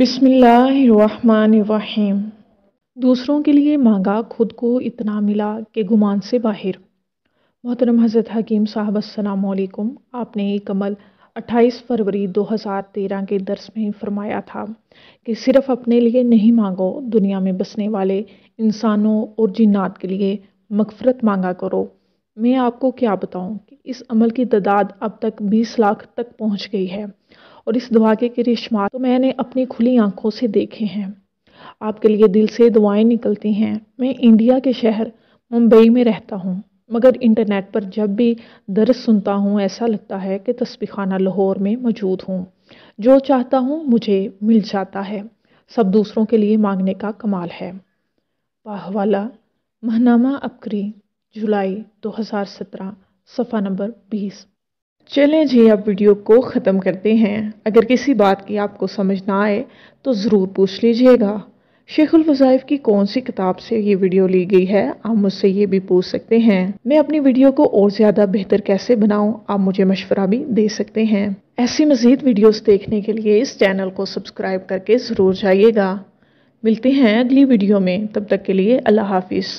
बिसमीम दूसरों के लिए मांगा खुद को इतना मिला कि गुमान से बाहर मोहतरम हज़रत हकीम साहब असलकुम आपने एक अमल 28 फरवरी 2013 के दर्स में फरमाया था कि सिर्फ़ अपने लिए नहीं मांगो दुनिया में बसने वाले इंसानों और जिन्नात के लिए मगफरत मांगा करो मैं आपको क्या बताऊं कि इस अमल की तादाद अब तक 20 लाख तक पहुंच गई है और इस धमाके के रिश्मा तो मैंने अपनी खुली आंखों से देखे हैं आपके लिए दिल से दुआएं निकलती हैं मैं इंडिया के शहर मुंबई में रहता हूँ मगर इंटरनेट पर जब भी दर्द सुनता हूँ ऐसा लगता है कि तस्बीखाना लाहौर में मौजूद हूँ जो चाहता हूँ मुझे मिल जाता है सब दूसरों के लिए मांगने का कमाल है वाहवाला महनामा अपकरी जुलाई 2017 सफ़ा नंबर 20 चलें जी आप वीडियो को ख़त्म करते हैं अगर किसी बात की आपको समझ ना आए तो ज़रूर पूछ लीजिएगा शेखुल वज़ाइफ की कौन सी किताब से ये वीडियो ली गई है आप मुझसे ये भी पूछ सकते हैं मैं अपनी वीडियो को और ज़्यादा बेहतर कैसे बनाऊं आप मुझे मशवरा भी दे सकते हैं ऐसी मज़ीद वीडियोस देखने के लिए इस चैनल को सब्सक्राइब करके ज़रूर जाइएगा मिलते हैं अगली वीडियो में तब तक के लिए अल्लाह हाफिज़